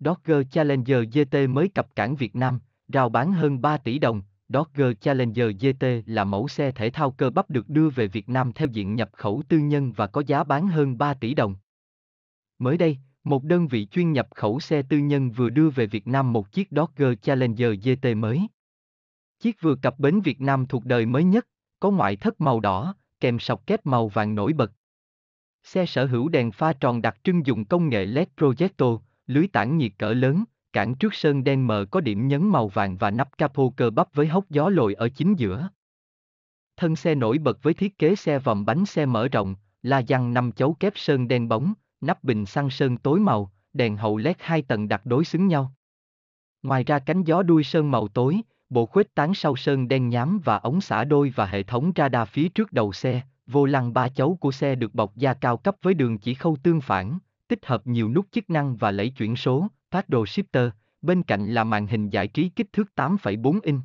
Dogger Challenger GT mới cập cảng Việt Nam, rao bán hơn 3 tỷ đồng. Dogger Challenger GT là mẫu xe thể thao cơ bắp được đưa về Việt Nam theo diện nhập khẩu tư nhân và có giá bán hơn 3 tỷ đồng. Mới đây, một đơn vị chuyên nhập khẩu xe tư nhân vừa đưa về Việt Nam một chiếc Dodge Challenger GT mới. Chiếc vừa cập bến Việt Nam thuộc đời mới nhất, có ngoại thất màu đỏ, kèm sọc kép màu vàng nổi bật. Xe sở hữu đèn pha tròn đặc trưng dùng công nghệ LED Projector, lưới tản nhiệt cỡ lớn, cản trước sơn đen mờ có điểm nhấn màu vàng và nắp capo cơ bắp với hốc gió lồi ở chính giữa. Thân xe nổi bật với thiết kế xe vòng bánh xe mở rộng, la dăng năm chấu kép sơn đen bóng, nắp bình xăng sơn tối màu, đèn hậu led hai tầng đặt đối xứng nhau. Ngoài ra cánh gió đuôi sơn màu tối, bộ khuếch tán sau sơn đen nhám và ống xả đôi và hệ thống radar phía trước đầu xe, vô lăng ba chấu của xe được bọc da cao cấp với đường chỉ khâu tương phản, tích hợp nhiều nút chức năng và lấy chuyển số, paddle shifter, bên cạnh là màn hình giải trí kích thước 8,4 inch.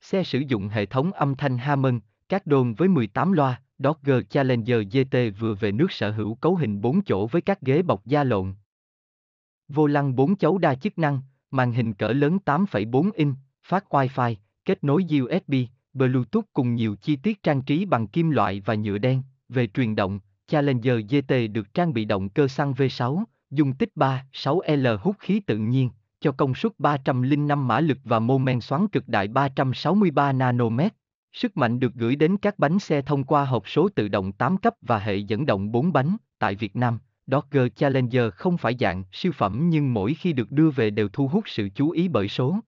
Xe sử dụng hệ thống âm thanh Harman, các đôn với 18 loa, Dodge Challenger GT vừa về nước sở hữu cấu hình 4 chỗ với các ghế bọc da lộn. Vô lăng 4 chấu đa chức năng, màn hình cỡ lớn 8,4 inch, phát Wi-Fi, kết nối USB, Bluetooth cùng nhiều chi tiết trang trí bằng kim loại và nhựa đen, về truyền động, Challenger GT được trang bị động cơ xăng V6, dung tích 3 6 l hút khí tự nhiên, cho công suất 305 mã lực và mô men xoắn cực đại 363 nanomet. Sức mạnh được gửi đến các bánh xe thông qua hộp số tự động 8 cấp và hệ dẫn động 4 bánh. Tại Việt Nam, Dodge Challenger không phải dạng siêu phẩm nhưng mỗi khi được đưa về đều thu hút sự chú ý bởi số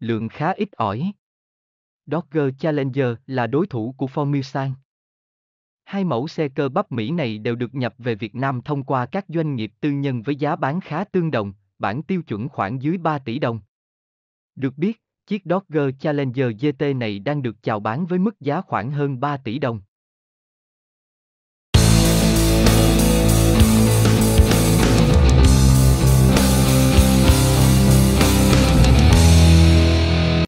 lượng khá ít ỏi. Dodge Challenger là đối thủ của Ford Mustang. Hai mẫu xe cơ bắp Mỹ này đều được nhập về Việt Nam thông qua các doanh nghiệp tư nhân với giá bán khá tương đồng, bản tiêu chuẩn khoảng dưới 3 tỷ đồng. Được biết, chiếc Dodge Challenger GT này đang được chào bán với mức giá khoảng hơn 3 tỷ đồng.